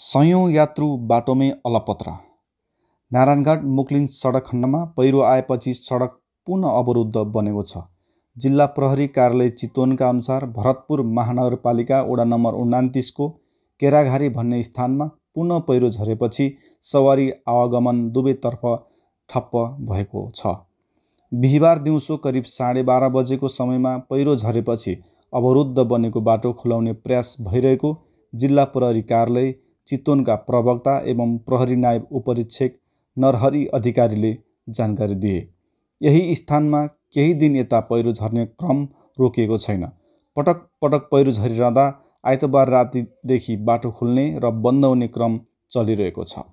सयौँ यात्रु बाटोमै अलपत्र नारायणघाट मुक्लिङ सडक खण्डमा पहिरो आएपछि सडक पुनः अवरुद्ध बनेको छ जिल्ला प्रहरी कार्यालय चितवनका अनुसार भरतपुर महानगरपालिका वडा नम्बर उन्नातिसको केराघारी भन्ने स्थानमा पुनः पहिरो झरेपछि सवारी आवागमन दुवैतर्फ ठप्प भएको छ बिहिबार दिउँसो करिब साढे बाह्र बजेको समयमा पहिरो झरेपछि अवरुद्ध बनेको बाटो खुलाउने प्रयास भइरहेको जिल्ला प्रहरी कार्यालय चितवनका प्रवक्ता एवं प्रहरी नायब उपरीक्षक नरहरी अधिकारीले जानकारी दिए यही स्थानमा केही दिन यता पहिरो झर्ने क्रम रोकिएको छैन पटक पटक पहिरो झरिरहँदा आइतबार रातिदेखि बाटो खुल्ने र बन्द हुने क्रम चलिरहेको छ